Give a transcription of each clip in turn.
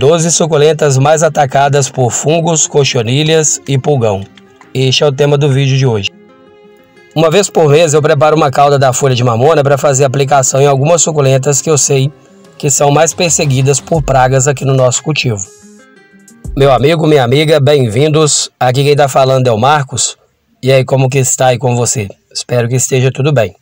12 suculentas mais atacadas por fungos, cochonilhas e pulgão. Este é o tema do vídeo de hoje. Uma vez por mês eu preparo uma cauda da folha de mamona para fazer aplicação em algumas suculentas que eu sei que são mais perseguidas por pragas aqui no nosso cultivo. Meu amigo, minha amiga, bem-vindos. Aqui quem está falando é o Marcos. E aí, como que está aí com você? Espero que esteja tudo bem.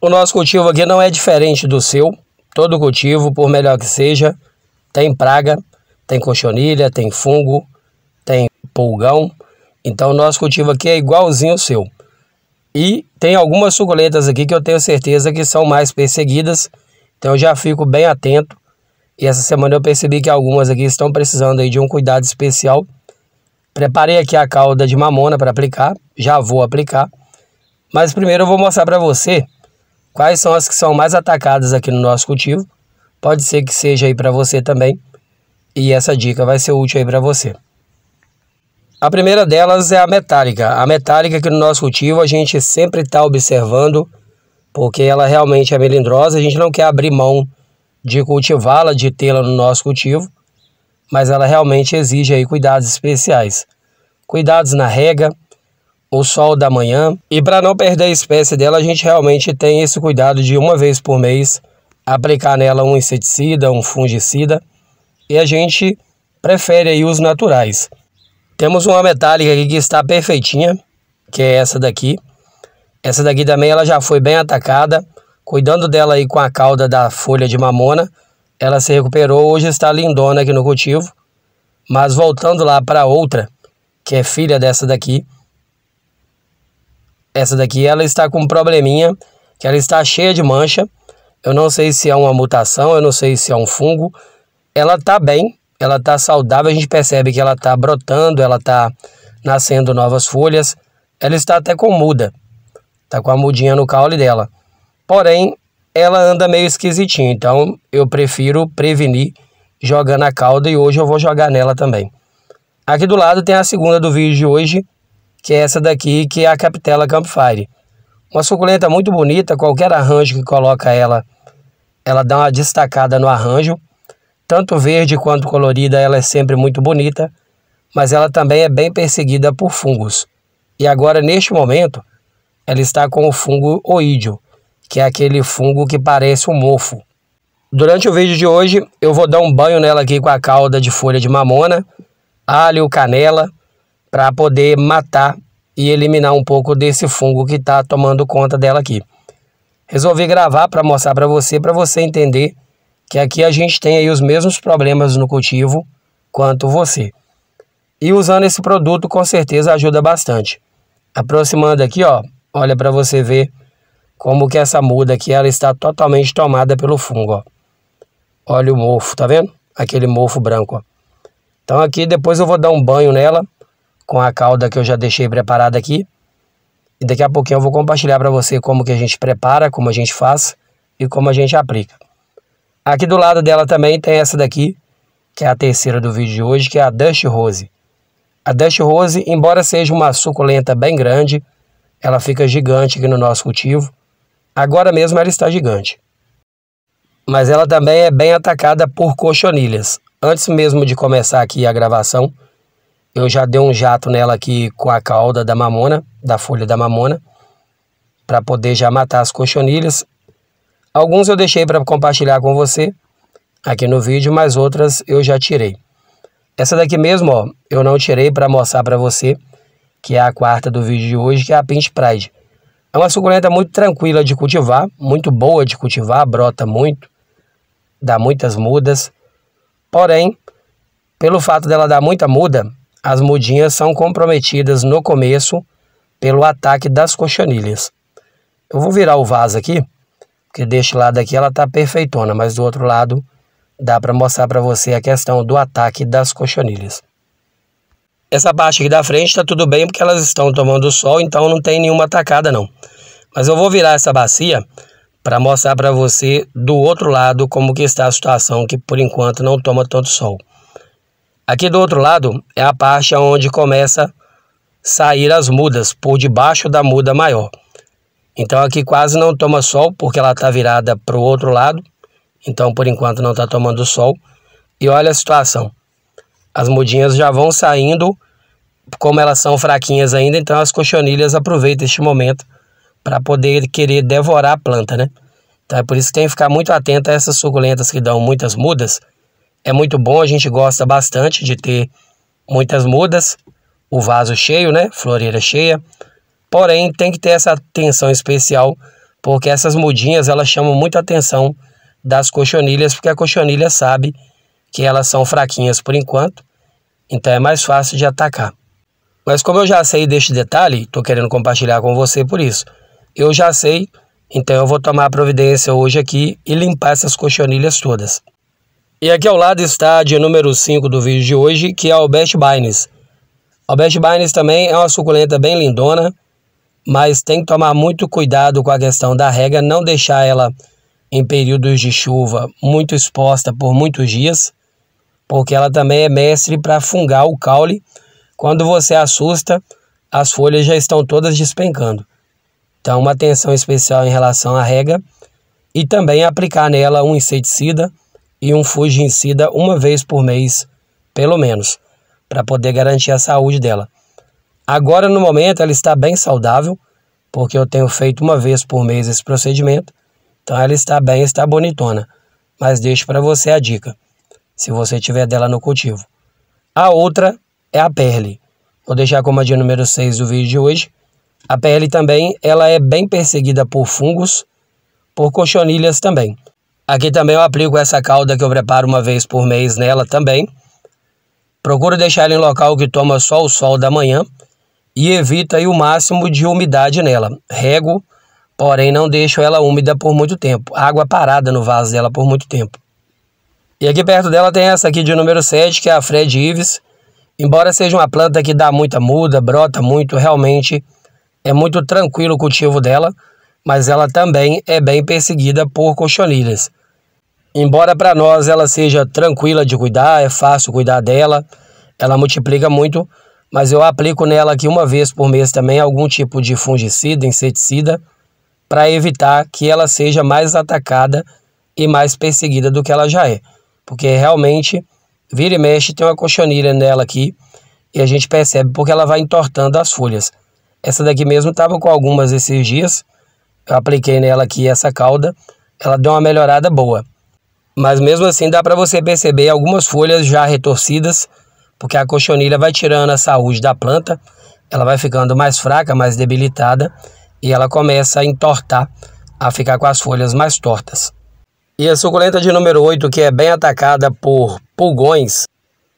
O nosso cultivo aqui não é diferente do seu. Todo cultivo, por melhor que seja, tem praga, tem cochonilha, tem fungo, tem pulgão. Então, o nosso cultivo aqui é igualzinho ao seu. E tem algumas suculentas aqui que eu tenho certeza que são mais perseguidas. Então, eu já fico bem atento. E essa semana eu percebi que algumas aqui estão precisando aí de um cuidado especial. Preparei aqui a calda de mamona para aplicar. Já vou aplicar. Mas primeiro eu vou mostrar para você quais são as que são mais atacadas aqui no nosso cultivo. Pode ser que seja aí para você também, e essa dica vai ser útil aí para você. A primeira delas é a metálica. A metálica que no nosso cultivo a gente sempre está observando, porque ela realmente é melindrosa, a gente não quer abrir mão de cultivá-la, de tê-la no nosso cultivo, mas ela realmente exige aí cuidados especiais. Cuidados na rega, o sol da manhã, e para não perder a espécie dela, a gente realmente tem esse cuidado de uma vez por mês aplicar nela um inseticida, um fungicida, e a gente prefere aí os naturais. Temos uma metálica aqui que está perfeitinha, que é essa daqui. Essa daqui também ela já foi bem atacada, cuidando dela aí com a cauda da folha de mamona, ela se recuperou, hoje está lindona aqui no cultivo. Mas voltando lá para outra, que é filha dessa daqui, essa daqui ela está com um probleminha, que ela está cheia de mancha, eu não sei se é uma mutação, eu não sei se é um fungo. Ela está bem, ela está saudável, a gente percebe que ela está brotando, ela está nascendo novas folhas, ela está até com muda, tá com a mudinha no caule dela. Porém, ela anda meio esquisitinha, então eu prefiro prevenir jogando a cauda e hoje eu vou jogar nela também. Aqui do lado tem a segunda do vídeo de hoje, que é essa daqui, que é a Capitela Campfire. Uma suculenta muito bonita, qualquer arranjo que coloca ela ela dá uma destacada no arranjo. Tanto verde quanto colorida, ela é sempre muito bonita, mas ela também é bem perseguida por fungos. E agora, neste momento, ela está com o fungo oídio, que é aquele fungo que parece um mofo. Durante o vídeo de hoje, eu vou dar um banho nela aqui com a calda de folha de mamona, alho, canela, para poder matar e eliminar um pouco desse fungo que está tomando conta dela aqui resolvi gravar para mostrar para você, para você entender que aqui a gente tem aí os mesmos problemas no cultivo quanto você. E usando esse produto com certeza ajuda bastante. Aproximando aqui, ó, olha para você ver como que essa muda aqui ela está totalmente tomada pelo fungo, ó. Olha o mofo, tá vendo? Aquele mofo branco, ó. Então aqui depois eu vou dar um banho nela com a cauda que eu já deixei preparada aqui e daqui a pouquinho eu vou compartilhar para você como que a gente prepara, como a gente faz e como a gente aplica. Aqui do lado dela também tem essa daqui, que é a terceira do vídeo de hoje, que é a Dust Rose. A Dust Rose, embora seja uma suculenta bem grande, ela fica gigante aqui no nosso cultivo. Agora mesmo ela está gigante. Mas ela também é bem atacada por cochonilhas. Antes mesmo de começar aqui a gravação, eu já dei um jato nela aqui com a cauda da mamona, da folha da mamona, para poder já matar as cochonilhas. Alguns eu deixei para compartilhar com você aqui no vídeo, mas outras eu já tirei. Essa daqui mesmo, ó, eu não tirei para mostrar para você, que é a quarta do vídeo de hoje, que é a Pinch Pride. É uma suculenta muito tranquila de cultivar, muito boa de cultivar, brota muito, dá muitas mudas. Porém, pelo fato dela dar muita muda, as mudinhas são comprometidas no começo pelo ataque das cochonilhas. Eu vou virar o vaso aqui, porque deste lado aqui ela está perfeitona, mas do outro lado dá para mostrar para você a questão do ataque das cochonilhas. Essa parte aqui da frente está tudo bem porque elas estão tomando sol, então não tem nenhuma atacada não. Mas eu vou virar essa bacia para mostrar para você do outro lado como que está a situação que por enquanto não toma tanto sol. Aqui do outro lado é a parte onde começa a sair as mudas, por debaixo da muda maior. Então aqui quase não toma sol, porque ela está virada para o outro lado. Então por enquanto não está tomando sol. E olha a situação. As mudinhas já vão saindo, como elas são fraquinhas ainda, então as cochonilhas aproveitam este momento para poder querer devorar a planta, né? Então é por isso que tem que ficar muito atento a essas suculentas que dão muitas mudas, é muito bom, a gente gosta bastante de ter muitas mudas, o vaso cheio, né? Floreira cheia. Porém, tem que ter essa atenção especial, porque essas mudinhas elas chamam muita atenção das cochonilhas, porque a cochonilha sabe que elas são fraquinhas por enquanto, então é mais fácil de atacar. Mas como eu já sei deste detalhe, estou querendo compartilhar com você por isso. Eu já sei, então eu vou tomar a providência hoje aqui e limpar essas cochonilhas todas. E aqui ao lado está a de número 5 do vídeo de hoje, que é o Best Albert O Best Baines também é uma suculenta bem lindona, mas tem que tomar muito cuidado com a questão da rega, não deixar ela em períodos de chuva muito exposta por muitos dias, porque ela também é mestre para fungar o caule. Quando você assusta, as folhas já estão todas despencando. Então, uma atenção especial em relação à rega e também aplicar nela um inseticida e um fungicida uma vez por mês, pelo menos, para poder garantir a saúde dela. Agora, no momento, ela está bem saudável, porque eu tenho feito uma vez por mês esse procedimento. Então, ela está bem, está bonitona. Mas deixo para você a dica, se você tiver dela no cultivo. A outra é a perle. Vou deixar como a dia número 6 do vídeo de hoje. A perle também, ela é bem perseguida por fungos, por cochonilhas também. Aqui também eu aplico essa calda que eu preparo uma vez por mês nela também. Procuro deixar ela em local que toma só o sol da manhã e evita o máximo de umidade nela. Rego, porém não deixo ela úmida por muito tempo. Água parada no vaso dela por muito tempo. E aqui perto dela tem essa aqui de número 7, que é a Fred Ives. Embora seja uma planta que dá muita muda, brota muito, realmente é muito tranquilo o cultivo dela, mas ela também é bem perseguida por cochonilhas. Embora para nós ela seja tranquila de cuidar, é fácil cuidar dela, ela multiplica muito, mas eu aplico nela aqui uma vez por mês também algum tipo de fungicida, inseticida, para evitar que ela seja mais atacada e mais perseguida do que ela já é. Porque realmente, vira e mexe, tem uma cochonilha nela aqui e a gente percebe porque ela vai entortando as folhas. Essa daqui mesmo estava com algumas esses dias, eu apliquei nela aqui essa cauda, ela deu uma melhorada boa. Mas mesmo assim dá para você perceber algumas folhas já retorcidas, porque a cochonilha vai tirando a saúde da planta, ela vai ficando mais fraca, mais debilitada e ela começa a entortar, a ficar com as folhas mais tortas. E a suculenta de número 8, que é bem atacada por pulgões,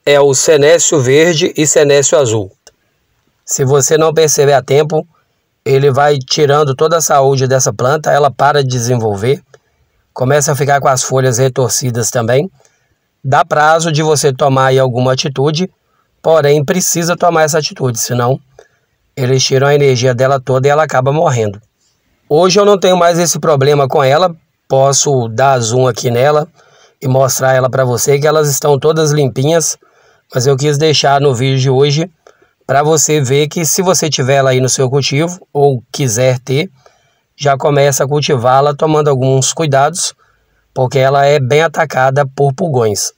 é o cenécio verde e cenécio azul. Se você não perceber a tempo, ele vai tirando toda a saúde dessa planta, ela para de desenvolver começa a ficar com as folhas retorcidas também. Dá prazo de você tomar alguma atitude, porém precisa tomar essa atitude, senão eles tiram a energia dela toda e ela acaba morrendo. Hoje eu não tenho mais esse problema com ela, posso dar zoom aqui nela e mostrar ela para você que elas estão todas limpinhas, mas eu quis deixar no vídeo de hoje para você ver que se você tiver ela aí no seu cultivo ou quiser ter, já começa a cultivá-la tomando alguns cuidados, porque ela é bem atacada por pulgões,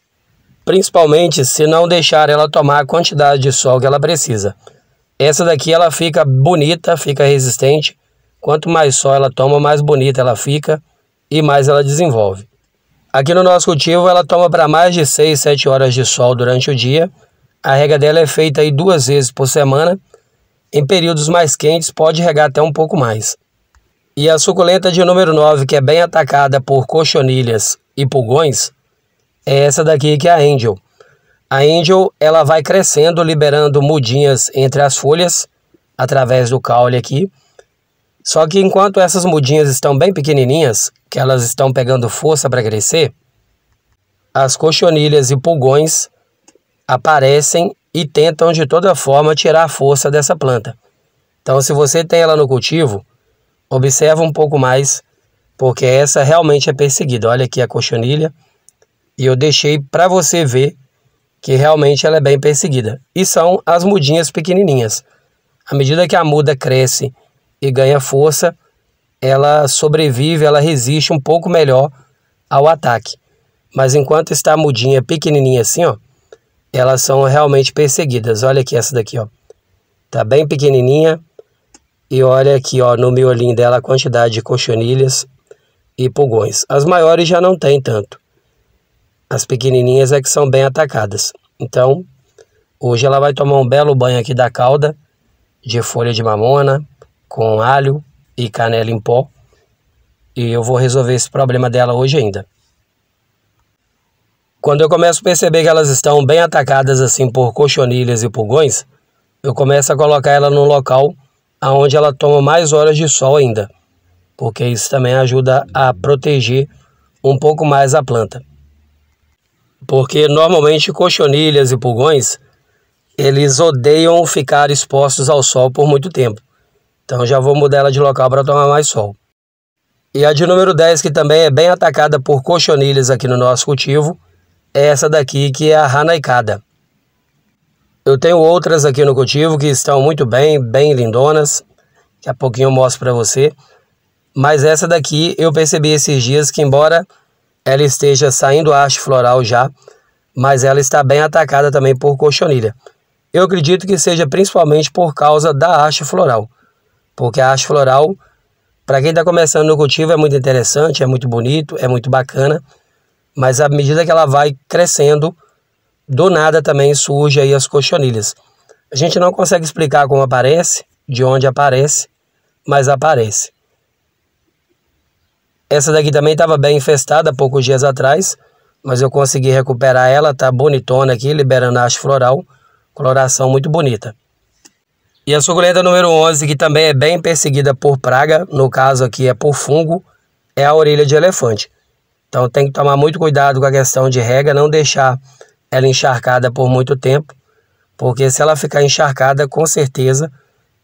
principalmente se não deixar ela tomar a quantidade de sol que ela precisa. Essa daqui ela fica bonita, fica resistente. Quanto mais sol ela toma, mais bonita ela fica e mais ela desenvolve. Aqui no nosso cultivo ela toma para mais de 6, 7 horas de sol durante o dia. A rega dela é feita aí duas vezes por semana. Em períodos mais quentes pode regar até um pouco mais e a suculenta de número 9, que é bem atacada por cochonilhas e pulgões, é essa daqui que é a Angel. A Angel ela vai crescendo, liberando mudinhas entre as folhas, através do caule aqui. Só que enquanto essas mudinhas estão bem pequenininhas, que elas estão pegando força para crescer, as cochonilhas e pulgões aparecem e tentam de toda forma tirar a força dessa planta. Então, se você tem ela no cultivo, Observa um pouco mais, porque essa realmente é perseguida. Olha aqui a cochonilha. E eu deixei para você ver que realmente ela é bem perseguida. E são as mudinhas pequenininhas. À medida que a muda cresce e ganha força, ela sobrevive, ela resiste um pouco melhor ao ataque. Mas enquanto está a mudinha pequenininha assim, ó, elas são realmente perseguidas. Olha aqui essa daqui, ó. Tá bem pequenininha, e olha aqui, ó, no miolinho dela a quantidade de cochonilhas e pulgões. As maiores já não tem tanto. As pequenininhas é que são bem atacadas. Então, hoje ela vai tomar um belo banho aqui da cauda de folha de mamona com alho e canela em pó. E eu vou resolver esse problema dela hoje ainda. Quando eu começo a perceber que elas estão bem atacadas assim por cochonilhas e pulgões, eu começo a colocar ela num local aonde ela toma mais horas de sol ainda, porque isso também ajuda a proteger um pouco mais a planta. Porque normalmente cochonilhas e pulgões, eles odeiam ficar expostos ao sol por muito tempo. Então já vou mudar ela de local para tomar mais sol. E a de número 10, que também é bem atacada por cochonilhas aqui no nosso cultivo, é essa daqui que é a ranaicada. Eu tenho outras aqui no cultivo que estão muito bem, bem lindonas. Daqui a pouquinho eu mostro para você. Mas essa daqui eu percebi esses dias que embora ela esteja saindo a haste floral já, mas ela está bem atacada também por cochonilha. Eu acredito que seja principalmente por causa da haste floral. Porque a haste floral, para quem está começando no cultivo, é muito interessante, é muito bonito, é muito bacana. Mas à medida que ela vai crescendo, do nada também surge aí as cochonilhas. A gente não consegue explicar como aparece, de onde aparece, mas aparece. Essa daqui também estava bem infestada poucos dias atrás, mas eu consegui recuperar ela, tá bonitona aqui, liberando a haste floral, coloração muito bonita. E a suculenta número 11, que também é bem perseguida por praga, no caso aqui é por fungo, é a orelha de elefante. Então tem que tomar muito cuidado com a questão de rega, não deixar ela é encharcada por muito tempo, porque se ela ficar encharcada, com certeza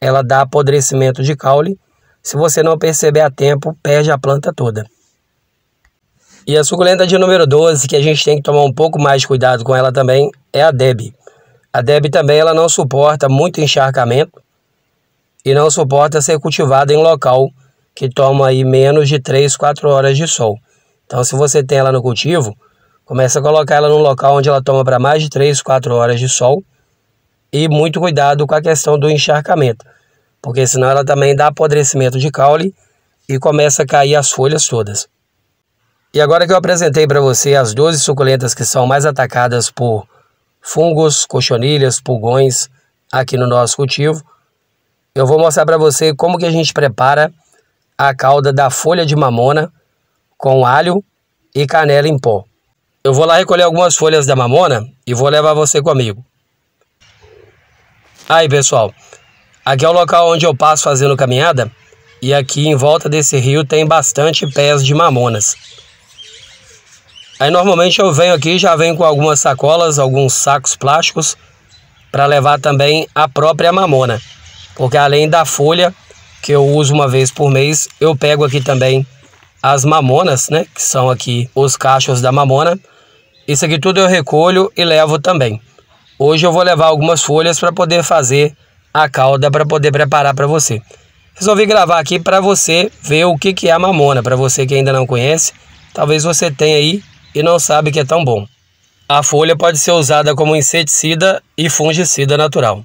ela dá apodrecimento de caule. Se você não perceber a tempo, perde a planta toda. E a suculenta de número 12, que a gente tem que tomar um pouco mais de cuidado com ela também, é a Deb. A Deb também ela não suporta muito encharcamento e não suporta ser cultivada em local que toma aí menos de 3, 4 horas de sol. Então, se você tem ela no cultivo, Começa a colocar ela num local onde ela toma para mais de 3, 4 horas de sol. E muito cuidado com a questão do encharcamento, porque senão ela também dá apodrecimento de caule e começa a cair as folhas todas. E agora que eu apresentei para você as 12 suculentas que são mais atacadas por fungos, cochonilhas, pulgões aqui no nosso cultivo, eu vou mostrar para você como que a gente prepara a cauda da folha de mamona com alho e canela em pó. Eu vou lá recolher algumas folhas da mamona e vou levar você comigo. Aí, pessoal, aqui é o local onde eu passo fazendo caminhada e aqui em volta desse rio tem bastante pés de mamonas. Aí normalmente eu venho aqui, já venho com algumas sacolas, alguns sacos plásticos para levar também a própria mamona, porque além da folha que eu uso uma vez por mês, eu pego aqui também as mamonas, né, que são aqui os cachos da mamona isso aqui tudo eu recolho e levo também. Hoje eu vou levar algumas folhas para poder fazer a calda, para poder preparar para você. Resolvi gravar aqui para você ver o que, que é a mamona, para você que ainda não conhece. Talvez você tenha aí e não sabe que é tão bom. A folha pode ser usada como inseticida e fungicida natural.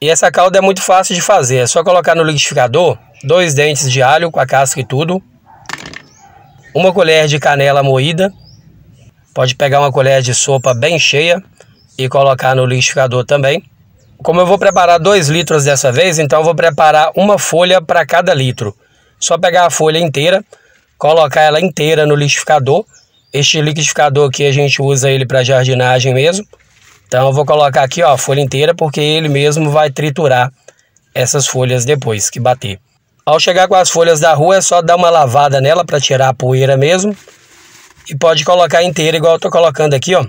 E essa calda é muito fácil de fazer, é só colocar no liquidificador dois dentes de alho com a casca e tudo, uma colher de canela moída, Pode pegar uma colher de sopa bem cheia e colocar no liquidificador também. Como eu vou preparar 2 litros dessa vez, então eu vou preparar uma folha para cada litro. Só pegar a folha inteira, colocar ela inteira no liquidificador. Este liquidificador aqui a gente usa ele para jardinagem mesmo. Então eu vou colocar aqui ó, a folha inteira porque ele mesmo vai triturar essas folhas depois que bater. Ao chegar com as folhas da rua é só dar uma lavada nela para tirar a poeira mesmo e pode colocar inteira igual eu estou colocando aqui, ó.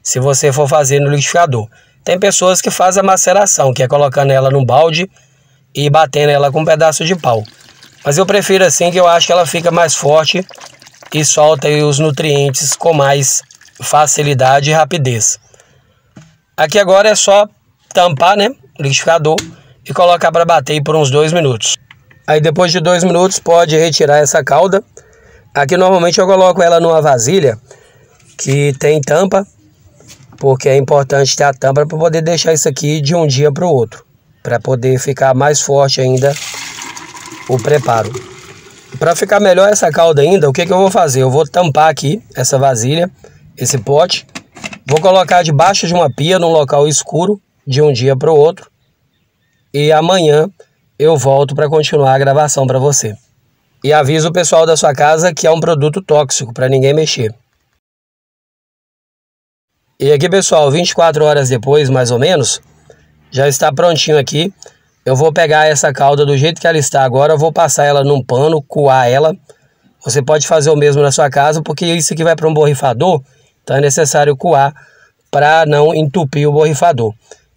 Se você for fazer no liquidificador. Tem pessoas que fazem a maceração, que é colocando ela num balde e batendo ela com um pedaço de pau. Mas eu prefiro assim, que eu acho que ela fica mais forte e solta os nutrientes com mais facilidade e rapidez. Aqui agora é só tampar, né, o liquidificador e colocar para bater por uns dois minutos. Aí depois de dois minutos pode retirar essa calda Aqui normalmente eu coloco ela numa vasilha que tem tampa, porque é importante ter a tampa para poder deixar isso aqui de um dia para o outro, para poder ficar mais forte ainda o preparo. Para ficar melhor essa calda ainda, o que, que eu vou fazer? Eu vou tampar aqui essa vasilha, esse pote, vou colocar debaixo de uma pia num local escuro de um dia para o outro e amanhã eu volto para continuar a gravação para você. E avisa o pessoal da sua casa que é um produto tóxico para ninguém mexer. E aqui, pessoal, 24 horas depois, mais ou menos, já está prontinho aqui. Eu vou pegar essa calda do jeito que ela está agora, vou passar ela num pano, coar ela. Você pode fazer o mesmo na sua casa, porque isso aqui vai para um borrifador, então é necessário coar para não entupir o borrifador.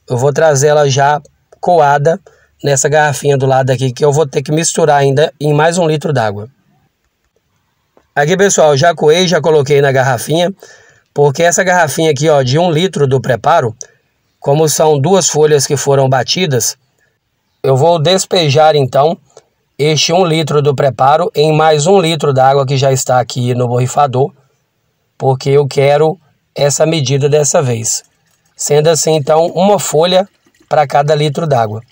Eu vou trazer ela já coada nessa garrafinha do lado aqui que eu vou ter que misturar ainda em mais um litro d'água. Aqui, pessoal, já coei, já coloquei na garrafinha, porque essa garrafinha aqui, ó, de um litro do preparo, como são duas folhas que foram batidas, eu vou despejar, então, este um litro do preparo em mais um litro d'água que já está aqui no borrifador, porque eu quero essa medida dessa vez. Sendo assim, então, uma folha para cada litro d'água.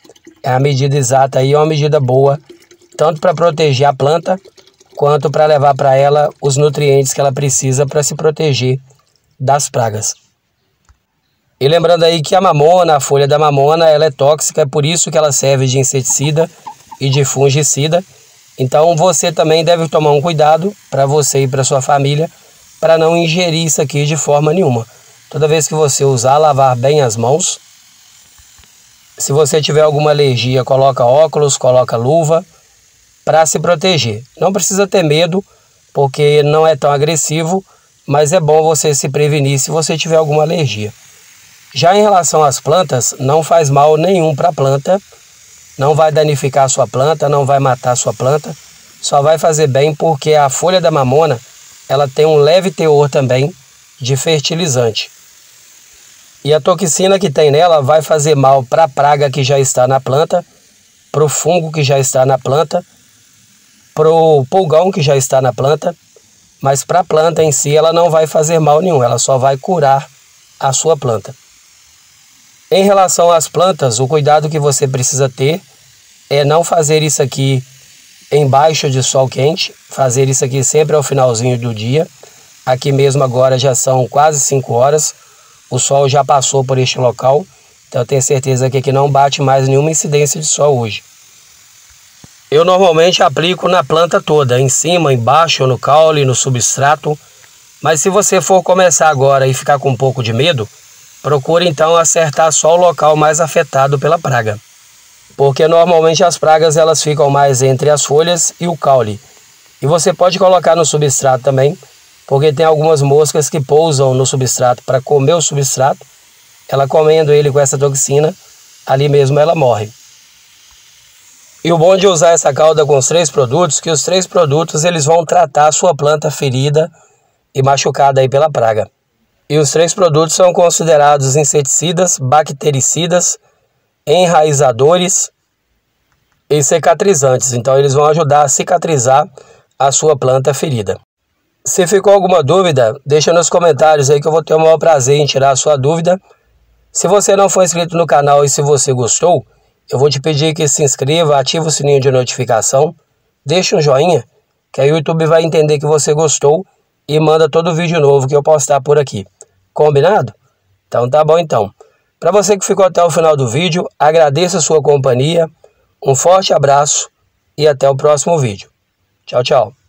É a medida exata aí é uma medida boa, tanto para proteger a planta quanto para levar para ela os nutrientes que ela precisa para se proteger das pragas. E lembrando aí que a mamona, a folha da mamona, ela é tóxica, é por isso que ela serve de inseticida e de fungicida. Então você também deve tomar um cuidado para você e para sua família para não ingerir isso aqui de forma nenhuma. Toda vez que você usar, lavar bem as mãos se você tiver alguma alergia, coloca óculos, coloca luva para se proteger. Não precisa ter medo, porque não é tão agressivo, mas é bom você se prevenir se você tiver alguma alergia. Já em relação às plantas, não faz mal nenhum para a planta, não vai danificar a sua planta, não vai matar a sua planta, só vai fazer bem porque a folha da mamona, ela tem um leve teor também de fertilizante. E a toxina que tem nela vai fazer mal para a praga que já está na planta, para o fungo que já está na planta, para o pulgão que já está na planta, mas para a planta em si ela não vai fazer mal nenhum, ela só vai curar a sua planta. Em relação às plantas, o cuidado que você precisa ter é não fazer isso aqui embaixo de sol quente, fazer isso aqui sempre ao finalzinho do dia. Aqui mesmo agora já são quase 5 horas. O sol já passou por este local, então eu tenho certeza que aqui não bate mais nenhuma incidência de sol hoje. Eu normalmente aplico na planta toda, em cima, embaixo, no caule, no substrato. Mas se você for começar agora e ficar com um pouco de medo, procure então acertar só o local mais afetado pela praga. Porque normalmente as pragas elas ficam mais entre as folhas e o caule. E você pode colocar no substrato também, porque tem algumas moscas que pousam no substrato para comer o substrato. Ela comendo ele com essa toxina, ali mesmo ela morre. E o bom de usar essa cauda com os três produtos, que os três produtos eles vão tratar a sua planta ferida e machucada aí pela praga. E os três produtos são considerados inseticidas, bactericidas, enraizadores e cicatrizantes. Então eles vão ajudar a cicatrizar a sua planta ferida. Se ficou alguma dúvida, deixa nos comentários aí que eu vou ter o maior prazer em tirar a sua dúvida. Se você não for inscrito no canal e se você gostou, eu vou te pedir que se inscreva, ative o sininho de notificação, deixe um joinha, que aí o YouTube vai entender que você gostou e manda todo vídeo novo que eu postar por aqui. Combinado? Então tá bom então. Para você que ficou até o final do vídeo, agradeço a sua companhia, um forte abraço e até o próximo vídeo. Tchau, tchau.